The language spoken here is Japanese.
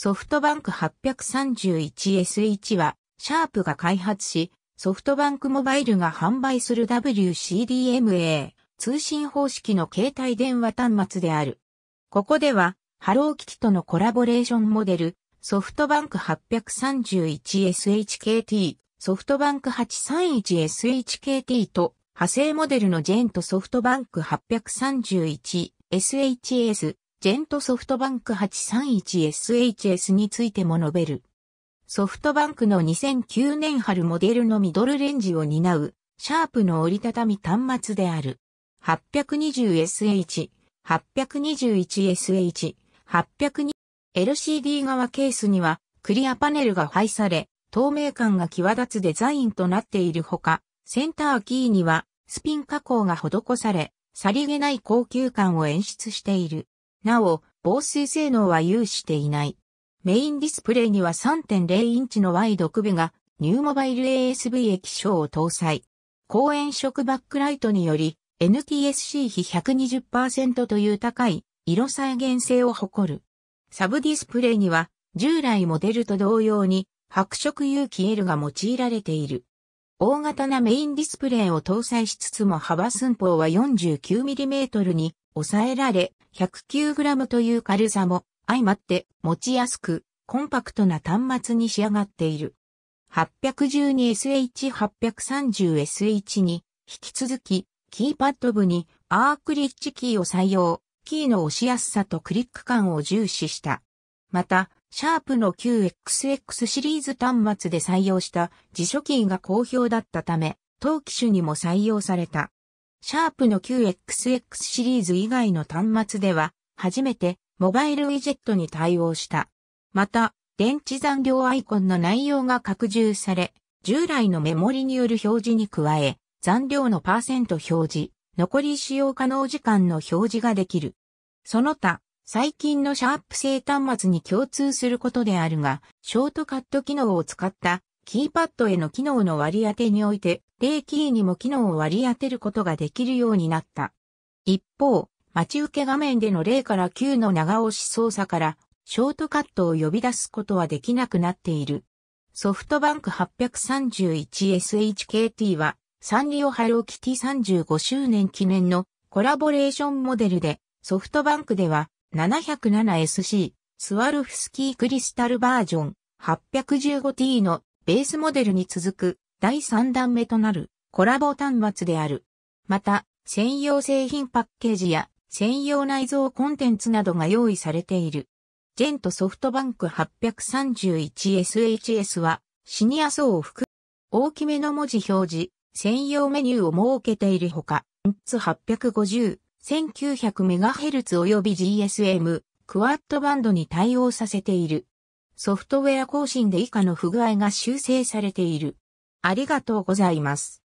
ソフトバンク 831S1 は、シャープが開発し、ソフトバンクモバイルが販売する WCDMA 通信方式の携帯電話端末である。ここでは、ハロー機器とのコラボレーションモデル、ソフトバンク 831SHKT、ソフトバンク 831SHKT と、派生モデルのジェントソフトバンク 831SHS ジェントソフトバンク 831SHS についても述べる。ソフトバンクの2009年春モデルのミドルレンジを担う、シャープの折りたたみ端末である。820SH、821SH、802。LCD 側ケースには、クリアパネルが配され、透明感が際立つデザインとなっているほか、センターキーには、スピン加工が施され、さりげない高級感を演出している。なお、防水性能は有していない。メインディスプレイには3.0インチのワイド首がニューモバイル ASB 液晶を搭載。高円色バックライトにより NTSC 比120%という高い色再現性を誇る。サブディスプレイには従来モデルと同様に白色有機 L が用いられている。大型なメインディスプレイを搭載しつつも幅寸法は 49mm に抑えられ、109g という軽さも相まって持ちやすく、コンパクトな端末に仕上がっている。812SH830SH に引き続き、キーパッド部にアークリッチキーを採用、キーの押しやすさとクリック感を重視した。また、シャープの q x x シリーズ端末で採用した辞書キーが好評だったため、当機種にも採用された。シャープの QXX シリーズ以外の端末では、初めてモバイルウィジェットに対応した。また、電池残量アイコンの内容が拡充され、従来のメモリによる表示に加え、残量のパーセント表示、残り使用可能時間の表示ができる。その他、最近のシャープ製端末に共通することであるが、ショートカット機能を使ったキーパッドへの機能の割り当てにおいて、イキーにも機能を割り当てることができるようになった。一方、待ち受け画面での0から9の長押し操作から、ショートカットを呼び出すことはできなくなっている。ソフトバンク 831SHKT は、サンリオハローキティ35周年記念のコラボレーションモデルで、ソフトバンクでは 707SC、スワルフスキークリスタルバージョン 815T のベースモデルに続く第3弾目となるコラボ端末である。また、専用製品パッケージや専用内蔵コンテンツなどが用意されている。ジェントソフトバンク 831SHS はシニア層を含む大きめの文字表示、専用メニューを設けているほか、850、1900MHz 及び GSM、クワッドバンドに対応させている。ソフトウェア更新で以下の不具合が修正されている。ありがとうございます。